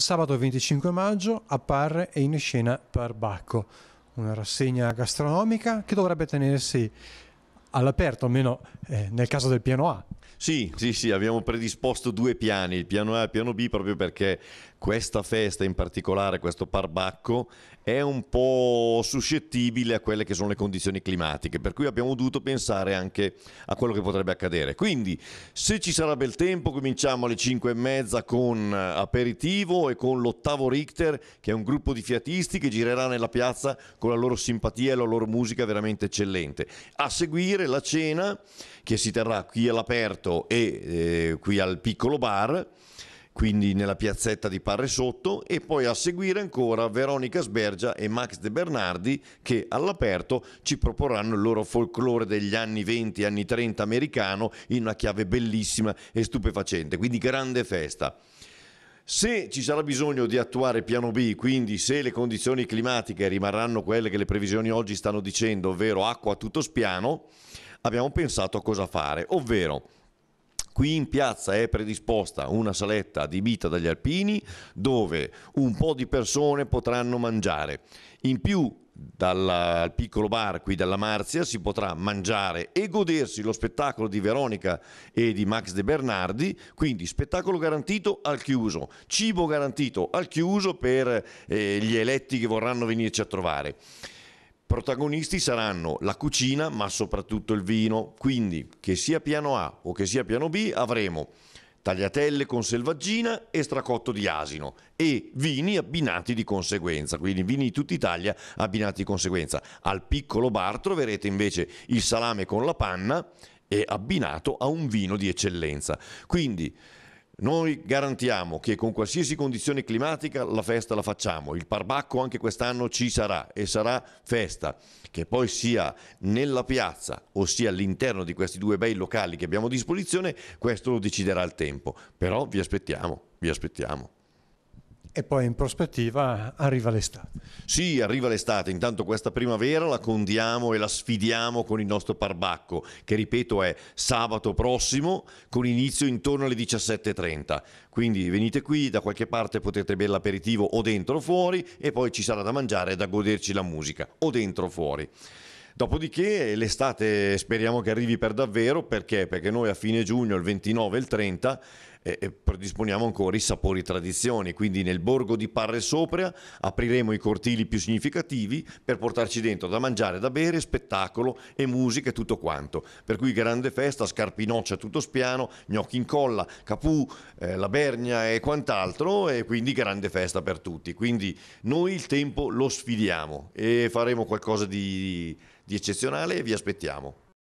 sabato 25 maggio apparve e in scena per Bacco, una rassegna gastronomica che dovrebbe tenersi all'aperto, almeno eh, nel caso del piano A. Sì, sì, sì, abbiamo predisposto due piani, il piano A e il piano B, proprio perché questa festa in particolare, questo parbacco, è un po' suscettibile a quelle che sono le condizioni climatiche, per cui abbiamo dovuto pensare anche a quello che potrebbe accadere. Quindi, se ci sarà bel tempo, cominciamo alle 5 e mezza con eh, aperitivo e con l'ottavo Richter, che è un gruppo di fiatisti che girerà nella piazza con la loro simpatia e la loro musica veramente eccellente. A seguire la cena che si terrà qui all'aperto e eh, qui al piccolo bar quindi nella piazzetta di Parre Sotto e poi a seguire ancora Veronica Sbergia e Max De Bernardi che all'aperto ci proporranno il loro folklore degli anni 20 anni 30 americano in una chiave bellissima e stupefacente, quindi grande festa. Se ci sarà bisogno di attuare piano B, quindi se le condizioni climatiche rimarranno quelle che le previsioni oggi stanno dicendo, ovvero acqua a tutto spiano, abbiamo pensato a cosa fare, ovvero Qui in piazza è predisposta una saletta adibita dagli alpini dove un po' di persone potranno mangiare. In più dal piccolo bar qui della Marzia si potrà mangiare e godersi lo spettacolo di Veronica e di Max De Bernardi, quindi spettacolo garantito al chiuso, cibo garantito al chiuso per eh, gli eletti che vorranno venirci a trovare protagonisti saranno la cucina ma soprattutto il vino, quindi che sia piano A o che sia piano B avremo tagliatelle con selvaggina e stracotto di asino e vini abbinati di conseguenza, quindi vini di tutta Italia abbinati di conseguenza. Al piccolo bar troverete invece il salame con la panna e abbinato a un vino di eccellenza. Quindi noi garantiamo che con qualsiasi condizione climatica la festa la facciamo, il parbacco anche quest'anno ci sarà e sarà festa, che poi sia nella piazza o sia all'interno di questi due bei locali che abbiamo a disposizione, questo lo deciderà il tempo, però vi aspettiamo, vi aspettiamo. E poi in prospettiva arriva l'estate. Sì, arriva l'estate, intanto questa primavera la condiamo e la sfidiamo con il nostro parbacco, che ripeto è sabato prossimo con inizio intorno alle 17.30. Quindi venite qui, da qualche parte potete bere l'aperitivo o dentro o fuori e poi ci sarà da mangiare e da goderci la musica, o dentro o fuori. Dopodiché l'estate speriamo che arrivi per davvero perché? Perché noi a fine giugno, il 29 e il 30, eh, predisponiamo ancora i sapori tradizioni, quindi nel borgo di Parre Sopra apriremo i cortili più significativi per portarci dentro da mangiare, da bere, spettacolo e musica e tutto quanto. Per cui grande festa, scarpinoccia tutto spiano, gnocchi in colla, capù, eh, la bernia e quant'altro e quindi grande festa per tutti. Quindi noi il tempo lo sfidiamo e faremo qualcosa di, di eccezionale e vi aspettiamo.